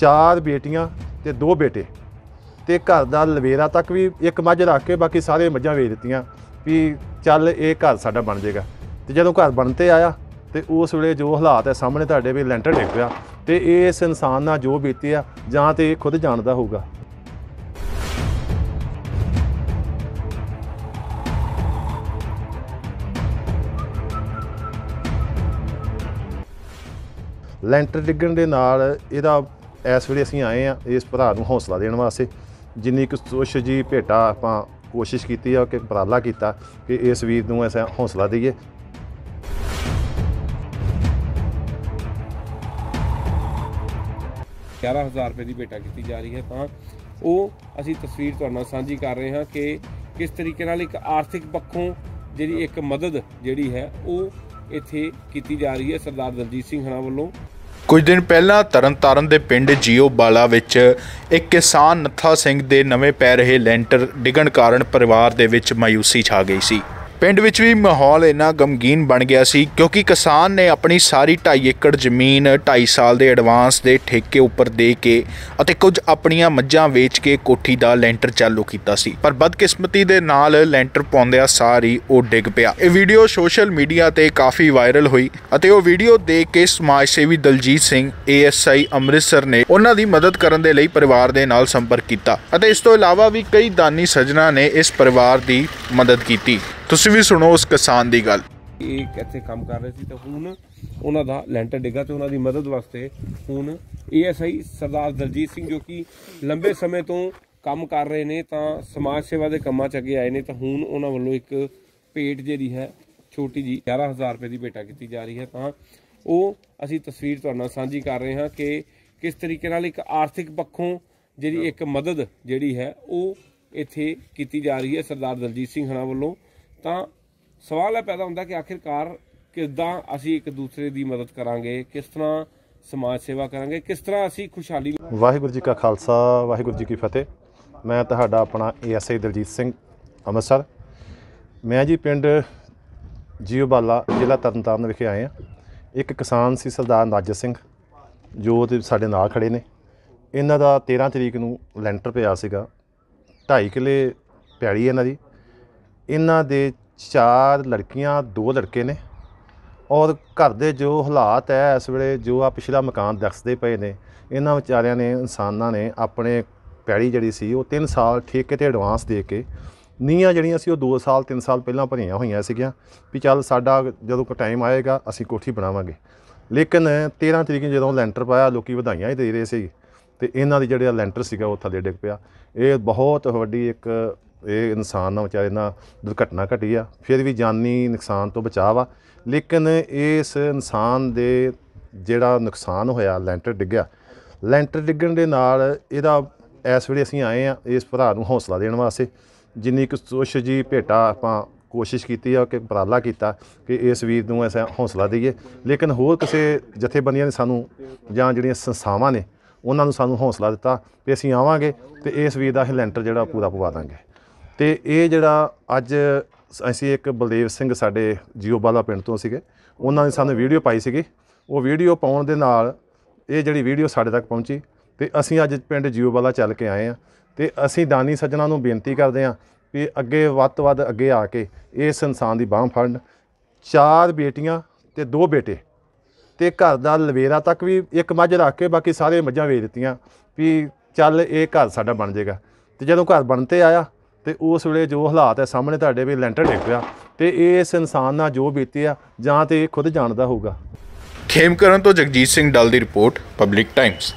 ਚਾਰ ਬੇਟੀਆਂ ਤੇ ਦੋ ਬੇਟੇ ਤੇ ਘਰ ਦਾ ਲਵੇਰਾ ਤੱਕ ਵੀ ਇੱਕ ਮੱਝ ਰੱਖ ਕੇ ਬਾਕੀ ਸਾਰੇ ਮੱਝਾਂ ਵੇਚ ਦਿੱਤੀਆਂ ਵੀ ਚੱਲ ਇਹ ਘਰ ਸਾਡਾ ਬਣ ਜਾਏਗਾ ਤੇ ਜਦੋਂ ਘਰ ਬਣ ਤੇ ਆਇਆ ਤੇ ਉਸ ਵੇਲੇ ਜੋ ਹਾਲਾਤ ਹੈ ਸਾਹਮਣੇ ਤੁਹਾਡੇ ਵੀ ਲੈਂਟਰ ਡਿੱਗ ਪਿਆ ਤੇ ਇਸ ਇਨਸਾਨ ਨਾਲ ਜੋ ਬੀਤੀ ਆ ਜਾਂ ਤੇ ਇਹ ਖੁਦ ਜਾਣਦਾ ਹੋਊਗਾ ਲੈਂਟਰ ਡਿੱਗਣ ਦੇ ਨਾਲ ਇਹਦਾ ਇਸ ਵੇਲੇ ਅਸੀਂ ਆਏ ਆ ਇਸ ਭਰਾ ਨੂੰ ਹੌਸਲਾ ਦੇਣ ਵਾਸਤੇ ਜਿੰਨੀ ਕੁ ਸੋਸ਼ ਜੀ ਭੇਟਾ ਆਪਾਂ ਕੋਸ਼ਿਸ਼ ਕੀਤੀ ਆ ਕਿ ਪ੍ਰਾਲਾ ਕੀਤਾ ਕਿ ਇਸ ਵੀਰ ਨੂੰ ਐਸਾ ਹੌਸਲਾ ਦਈਏ ਹਜ਼ਾਰ ਰੁਪਏ ਦੀ ਭੇਟਾ ਕੀਤੀ ਜਾ ਰਹੀ ਹੈ ਤਾਂ ਉਹ ਅਸੀਂ ਤਸਵੀਰ ਤੁਹਾਡੇ ਨਾਲ ਸਾਂਝੀ ਕਰ ਰਹੇ ਹਾਂ ਕਿ ਕਿਸ ਤਰੀਕੇ ਨਾਲ ਇੱਕ ਆਰਥਿਕ ਪੱਖੋਂ ਜਿਹੜੀ ਇੱਕ ਮਦਦ ਜਿਹੜੀ ਹੈ ਉਹ ਇੱਥੇ ਕੀਤੀ ਜਾ ਰਹੀ ਹੈ ਸਰਦਾਰ ਦਲਜੀਤ ਸਿੰਘ ਹਣਾ ਵੱਲੋਂ ਕੁਝ ਦਿਨ ਪਹਿਲਾਂ ਤਰਨਤਾਰਨ ਦੇ ਪਿੰਡ ਜੀਓ ਬਾਲਾ ਵਿੱਚ ਇੱਕ ਕਿਸਾਨ ਨੱਥਾ ਸਿੰਘ ਦੇ ਨਵੇਂ ਪੈ ਰਹੇ ਲੈਂਟਰ ਡਿੱਗਣ ਕਾਰਨ ਪਰਿਵਾਰ ਦੇ ਵਿੱਚ ਮਾਇੂਸੀ ਛਾ ਗਈ ਸੀ ਪਿੰਡ ਵਿੱਚ ਵੀ ਮਾਹੌਲ ਇੰਨਾ ਗਮਗੀਨ ਬਣ ਗਿਆ ਸੀ ਕਿਉਂਕਿ ਕਿਸਾਨ ਨੇ ਆਪਣੀ ਸਾਰੀ 2.5 ਏਕੜ ਜ਼ਮੀਨ 2.5 ਸਾਲ ਦੇ ਐਡਵਾਂਸ ਦੇ ਠੇਕੇ ਉੱਪਰ ਦੇ ਕੇ ਅਤੇ ਕੁਝ ਆਪਣੀਆਂ ਮੱਝਾਂ ਵੇਚ ਕੇ ਕੋਠੀ ਦਾ ਲੈਂਟਰ ਚਾਲੂ ਕੀਤਾ ਸੀ ਪਰ ਬਦਕਿਸਮਤੀ ਦੇ ਨਾਲ ਲੈਂਟਰ ਪਾਉਂਦਿਆਂ ਸਾਰੀ ਉਹ ਡਿੱਗ ਪਿਆ ਇਹ ਵੀਡੀਓ ਸੋਸ਼ਲ ਮੀਡੀਆ ਤੇ ਕਾਫੀ ਵਾਇਰਲ ਹੋਈ ਅਤੇ ਉਹ ਵੀਡੀਓ ਦੇਖ ਕੇ ਸਮਾਜ ਸੇਵੀ ਦਲਜੀਤ ਸਿੰਘ ਏਐਸਆਈ ਅੰਮ੍ਰਿਤਸਰ ਨੇ ਉਹਨਾਂ ਦੀ ਮਦਦ ਕਰਨ ਦੇ ਲਈ ਪਰਿਵਾਰ ਦੇ ਨਾਲ ਸੰਪਰਕ ਕੀਤਾ ਅਤੇ ਇਸ ਤੋਂ ਇਲਾਵਾ ਵੀ ਕਈ ਦਾਨੀ ਸੱਜਣਾ ਨੇ ਇਸ ਪਰਿਵਾਰ ਦੀ ਮਦਦ ਕੀਤੀ ਤੁਸੀਂ ਵੀ ਸੁਣੋ ਉਸ ਕਿਸਾਨ ਦੀ ਗੱਲ ਇਹ ਇੱਥੇ ਕੰਮ ਕਰ ਰਹੇ ਸੀ ਤਾਂ ਹੁਣ ਉਹਨਾਂ ਦਾ ਲੈਂਟਰ ਡਿੱਗਾ ਤੇ ਉਹਨਾਂ ਦੀ ਮਦਦ ਵਾਸਤੇ ਹੁਣ ਏਐਸਆਈ ਸਰਦਾਰ ਦਲਜੀਤ ਸਿੰਘ ਜੋ ਕਿ ਲੰਬੇ ਸਮੇਂ ਤੋਂ ਕੰਮ ਕਰ ਰਹੇ ਨੇ ਤਾਂ ਸਮਾਜ ਸੇਵਾ ਦੇ ਕੰਮਾਂ 'ਚ ਅੱਗੇ ਆਏ ਨੇ ਤਾਂ ਹੁਣ ਉਹਨਾਂ ਵੱਲੋਂ ਇੱਕ ਪੇਟ ਜਿਹੜੀ ਹੈ ਛੋਟੀ ਜੀ 11000 ਰੁਪਏ ਦੀ ਬੇਟਾ ਕੀਤੀ ਜਾ ਰਹੀ ਹੈ ਤਾਂ ਉਹ ਅਸੀਂ ਤਸਵੀਰ ਤੁਹਾਡੇ ਨਾਲ ਸਾਂਝੀ ਕਰ ਰਹੇ ਹਾਂ ਕਿ ਕਿਸ ਤਰੀਕੇ ਨਾਲ ਇੱਕ ਆਰਥਿਕ ਪੱਖੋਂ ਜਿਹੜੀ ਇੱਕ ਮਦਦ ਜਿਹੜੀ ਹੈ ਉਹ ਇੱਥੇ ਕੀਤੀ ਜਾ ਰਹੀ ਹੈ ਸਰਦਾਰ ਦਲਜੀਤ ਸਿੰਘ ਹਣਾ ਵੱਲੋਂ ਤਾਂ ਸਵਾਲ ਇਹ ਪੈਦਾ ਹੁੰਦਾ ਕਿ ਆਖਿਰਕਾਰ ਕਿਦਾਂ ਅਸੀਂ ਇੱਕ ਦੂਸਰੇ ਦੀ ਮਦਦ ਕਰਾਂਗੇ ਕਿਸ ਤਰ੍ਹਾਂ ਸਮਾਜ ਸੇਵਾ ਕਰਾਂਗੇ ਕਿਸ ਤਰ੍ਹਾਂ ਅਸੀਂ ਖੁਸ਼ਹਾਲੀ ਵਾਹਿਗੁਰੂ ਜੀ ਕਾ ਖਾਲਸਾ ਵਾਹਿਗੁਰੂ ਜੀ ਕੀ ਫਤਿਹ ਮੈਂ ਤੁਹਾਡਾ ਆਪਣਾ ਏਐਸਆਈ ਦਲਜੀਤ ਸਿੰਘ ਅੰਮ੍ਰਿਤਸਰ ਮੈਂ ਜੀ ਪਿੰਡ ਜੀਓਬਾਲਾ ਜ਼ਿਲ੍ਹਾ ਤਰਨਤਾਰਨ ਵਿਖੇ ਆਏ ਆ ਇੱਕ ਕਿਸਾਨ ਸੀ ਸਰਦਾਰ ਨਾਜਰ ਸਿੰਘ ਜੋ ਤੇ ਸਾਡੇ ਨਾਲ ਖੜੇ ਨੇ ਇਹਨਾਂ ਦਾ 13 ਤਰੀਕ ਨੂੰ ਲੈਂਟਰ ਪਿਆ ਸੀਗਾ 2.5 ਕਿਲੇ ਪੈੜੀ ਇਹਨਾਂ ਦੀ ਇਹਨਾਂ ਦੇ ਚਾਰ ਲੜਕੀਆਂ ਦੋ ਲੜਕੇ ਨੇ ਔਰ ਘਰ ਦੇ ਜੋ ਹਾਲਾਤ ਹੈ ਇਸ ਵੇਲੇ ਜੋ ਆ ਪਿਛਲਾ ਮਕਾਨ ਦੱਸਦੇ ਪਏ ਨੇ ਇਹਨਾਂ ਵਿਚਾਰਿਆਂ ਨੇ ਇਨਸਾਨਾਂ ਨੇ ਆਪਣੇ ਪੈੜੀ ਜਿਹੜੀ ਸੀ ਉਹ 3 ਸਾਲ ਠੇਕੇ ਤੇ ਐਡਵਾਂਸ ਦੇ ਕੇ ਨੀਆਂ ਜਿਹੜੀਆਂ ਸੀ ਉਹ 2 ਸਾਲ 3 ਸਾਲ ਪਹਿਲਾਂ ਭਰੀਆਂ ਹੋਈਆਂ ਸੀਗੀਆਂ ਵੀ ਚੱਲ ਸਾਡਾ ਜਦੋਂ ਕੋ ਟਾਈਮ ਆਏਗਾ ਅਸੀਂ ਕੋਠੀ ਬਣਾਵਾਂਗੇ ਲੇਕਿਨ 13 ਤਰੀਕ ਨੂੰ ਜਦੋਂ ਲੈਂਟਰ ਪਾਇਆ ਲੋਕੀ ਵਧਾਈਆਂ ਹੀ ਦੇ ਰਹੇ ਸੀ ਤੇ ਇਹਨਾਂ ਦੀ ਜਿਹੜਾ ਲੈਂਟਰ ਸੀਗਾ ਉਹ ਥੱਲੇ ਡਿੱਗ ਪਿਆ ਇਹ ਬਹੁਤ ਵੱਡੀ ਇੱਕ ਇਹ ਇਨਸਾਨ ਨਾਲ ਵਿਚਾਰੇ ਨਾਲ ਦੁਰਘਟਨਾ ਘਟੀ ਆ ਫਿਰ ਵੀ ਜਾਨੀ ਨੁਕਸਾਨ ਤੋਂ ਬਚਾਅ ਆ ਲੇਕਿਨ ਇਸ ਇਨਸਾਨ ਦੇ ਜਿਹੜਾ ਨੁਕਸਾਨ ਹੋਇਆ ਲੈਂਟਰ ਡਿੱਗਿਆ ਲੈਂਟਰ ਡਿੱਗਣ ਦੇ ਨਾਲ ਇਹਦਾ ਇਸ ਵੇਲੇ ਅਸੀਂ ਆਏ ਆ ਇਸ ਭਰਾ ਨੂੰ ਹੌਸਲਾ ਦੇਣ ਵਾਸਤੇ ਜਿੰਨੀ ਕੁ ਸੋਸ਼ ਜੀ ਭੇਟਾ ਆਪਾਂ ਕੋਸ਼ਿਸ਼ ਕੀਤੀ ਆ ਕਿ ਉਪਰਾਲਾ ਕੀਤਾ ਕਿ ਇਸ ਵੀਰ ਨੂੰ ਐਸਾ ਹੌਸਲਾ ਦਈਏ ਲੇਕਿਨ ਹੋਰ ਕਿਸੇ ਜਥੇਬੰਦੀਆਂ ਨੇ ਸਾਨੂੰ ਜਾਂ ਜਿਹੜੀਆਂ ਸੰਸਾਵਾਂ ਨੇ ਉਹਨਾਂ ਨੂੰ ਸਾਨੂੰ ਹੌਸਲਾ ਦਿੱਤਾ ਕਿ ਅਸੀਂ ਆਵਾਂਗੇ ਤੇ ਇਸ ਵੀਰ ਦਾ ਇਹ ਲੈਂਟਰ ਜਿਹੜਾ ਪੂਰਾ ਪਵਾ ਦਾਂਗੇ ਤੇ ਇਹ ਜਿਹੜਾ ਅੱਜ ਅਸੀਂ ਇੱਕ ਬਲਦੇਵ ਸਿੰਘ ਸਾਡੇ ਜੀਓਬਾਲਾ ਪਿੰਡ ਤੋਂ ਸੀਗੇ ਉਹਨਾਂ ਨੇ ਸਾਨੂੰ ਵੀਡੀਓ ਪਾਈ ਸੀਗੀ ਉਹ ਵੀਡੀਓ ਪਾਉਣ ਦੇ ਨਾਲ ਇਹ ਜਿਹੜੀ ਵੀਡੀਓ ਸਾਡੇ ਤੱਕ ਪਹੁੰਚੀ ਤੇ ਅਸੀਂ ਅੱਜ ਪਿੰਡ ਜੀਓਬਾਲਾ ਚੱਲ ਕੇ ਆਏ ਆ ਤੇ ਅਸੀਂ ਦਾਨੀ ਸੱਜਣਾ ਨੂੰ ਬੇਨਤੀ ਕਰਦੇ ਆ ਵੀ ਅੱਗੇ ਵੱਧ ਤੋਂ ਵੱਧ ਅੱਗੇ ਆ ਕੇ ਇਸ ਇਨਸਾਨ ਦੀ ਬਾਹ ਫੜਨ ਚਾਰ ਬੇਟੀਆਂ ਤੇ ਦੋ ਬੇਟੇ ਤੇ ਘਰ ਦਾ ਲਵੇਰਾ ਤੱਕ ਵੀ ਇੱਕ ਮੱਝ ਰੱਖ ਕੇ ਬਾਕੀ ਸਾਰੇ ਮੱਝਾਂ ਵੇਚ ਦਿੱਤੀਆਂ ਵੀ ਚੱਲ ਇਹ ਘਰ ਸਾਡਾ ਬਣ ਜਾਏਗਾ ਤੇ ਜਦੋਂ ਘਰ ਬਣਤੇ ਆਇਆ ਤੇ ਉਸ ਵੇਲੇ ਜੋ ਹਾਲਾਤ ਹੈ ਸਾਹਮਣੇ ਤੁਹਾਡੇ ਵੀ ਲੈਂਟਰ ਡਿੱਗ ਪਿਆ ਤੇ ਇਸ ਇਨਸਾਨ ਨਾਲ ਜੋ ਬੀਤੀ ਆ ਜਾਂ ਤੇ ਖੁਦ ਜਾਣਦਾ ਹੋਊਗਾ ਖੇਮਕਰਨ ਤੋਂ ਜਗਜੀਤ ਸਿੰਘ ਡਲ ਦੀ ਰਿਪੋਰਟ ਪਬਲਿਕ ਟਾਈਮਸ